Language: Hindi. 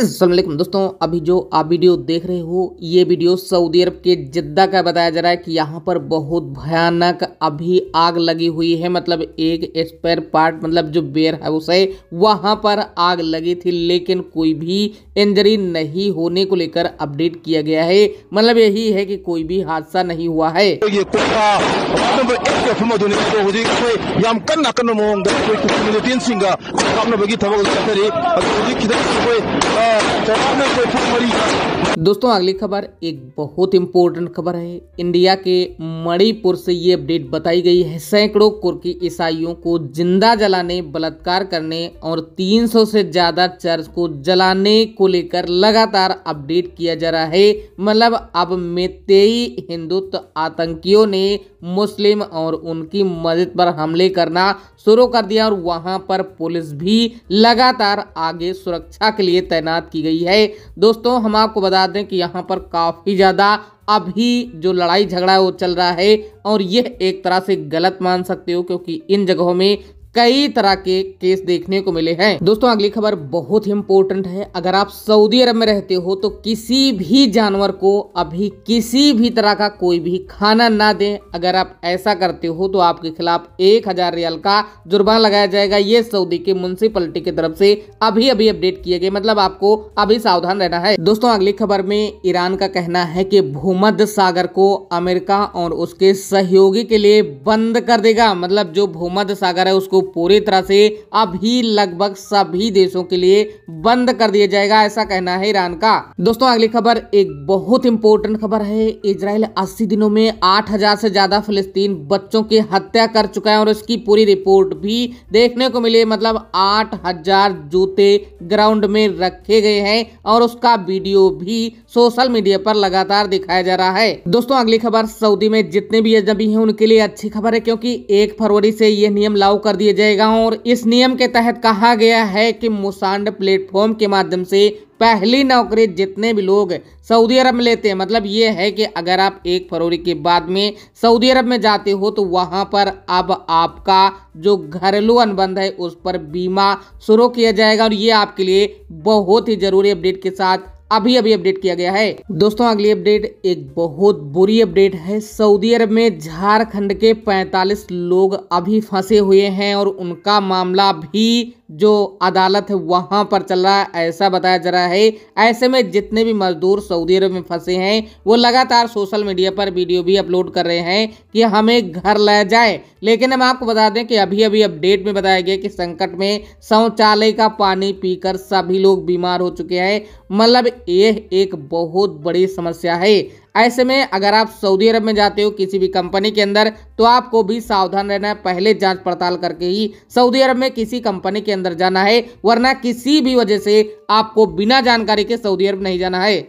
असलम दोस्तों अभी जो आप वीडियो देख रहे हो ये वीडियो सऊदी अरब के जिद्दा का बताया जा रहा है कि यहाँ पर बहुत भयानक अभी आग लगी हुई है मतलब एक स्पेयर पार्ट मतलब जो बेयर है उसे वहाँ पर आग लगी थी लेकिन कोई भी इंजरी नहीं होने को लेकर अपडेट किया गया है मतलब यही है कि कोई भी हादसा नहीं हुआ है तो ये जवाब में कोई मरीज दोस्तों अगली खबर एक बहुत इंपॉर्टेंट खबर है इंडिया के मणिपुर से ये अपडेट बताई गई है सैकड़ों कुर्की ईसाइयों को जिंदा जलाने बलात्कार करने और 300 से ज्यादा चर्च को जलाने को लेकर लगातार अपडेट किया जा रहा है मतलब अब मेतेई हिंदुत्व आतंकियों ने मुस्लिम और उनकी मस्जिद पर हमले करना शुरू कर दिया और वहां पर पुलिस भी लगातार आगे सुरक्षा के लिए तैनात की गई है दोस्तों हम आपको बता बता दें कि यहाँ पर काफ़ी ज़्यादा अभी जो लड़ाई झगड़ा है वो चल रहा है और यह एक तरह से गलत मान सकते हो क्योंकि इन जगहों में कई तरह के केस देखने को मिले हैं दोस्तों अगली खबर बहुत ही इंपॉर्टेंट है अगर आप सऊदी अरब में रहते हो तो किसी भी जानवर को अभी किसी भी तरह का कोई भी खाना ना दें अगर आप ऐसा करते हो तो आपके खिलाफ एक हजार रियाल का जुर्माना लगाया जाएगा ये सऊदी के म्यूनसिपलिटी की तरफ से अभी अभी अपडेट किए गए मतलब आपको अभी सावधान रहना है दोस्तों अगली खबर में ईरान का कहना है कि भूमध्य सागर को अमेरिका और उसके सहयोगी के लिए बंद कर देगा मतलब जो भूमध्य सागर है उसको पूरी तरह से अभी लगभग सभी देशों के लिए बंद कर दिया जाएगा ऐसा कहना है ईरान का दोस्तों अगली खबर एक बहुत इंपॉर्टेंट खबर है इसराइल 80 दिनों में 8000 से ज्यादा फिलिस्तीन बच्चों की हत्या कर चुका है और इसकी पूरी रिपोर्ट भी देखने को मिली मतलब हजार जूते ग्राउंड में रखे गए हैं और उसका वीडियो भी सोशल मीडिया पर लगातार दिखाया जा रहा है दोस्तों अगली खबर सऊदी में जितने भी अजनबी हैं उनके लिए अच्छी खबर है क्योंकि एक फरवरी से यह नियम लागू कर दिया किया जाएगा और इस नियम के तहत कहा गया है कि मुसांड प्लेटफॉर्म के माध्यम से पहली नौकरी जितने भी लोग सऊदी अरब में लेते हैं मतलब ये है कि अगर आप एक फरवरी के बाद में सऊदी अरब में जाते हो तो वहाँ पर अब आपका जो घरेलू अनुबंध है उस पर बीमा शुरू किया जाएगा और ये आपके लिए बहुत ही ज़रूरी अपडेट के साथ अभी अभी अपडेट किया गया है दोस्तों अगली अपडेट एक बहुत बुरी अपडेट है सऊदी अरब में झारखंड के 45 लोग अभी फंसे हुए हैं और उनका मामला भी जो अदालत है वहाँ पर चल रहा है ऐसा बताया जा रहा है ऐसे में जितने भी मजदूर सऊदी अरब में फंसे हैं वो लगातार सोशल मीडिया पर वीडियो भी अपलोड कर रहे हैं कि हमें घर लाया जाए लेकिन हम आपको बता दें कि अभी अभी अपडेट में बताया गया कि संकट में शौचालय का पानी पीकर सभी लोग बीमार हो चुके हैं मतलब यह एक बहुत बड़ी समस्या है ऐसे में अगर आप सऊदी अरब में जाते हो किसी भी कंपनी के अंदर तो आपको भी सावधान रहना है पहले जांच पड़ताल करके ही सऊदी अरब में किसी कंपनी के अंदर जाना है वरना किसी भी वजह से आपको बिना जानकारी के सऊदी अरब नहीं जाना है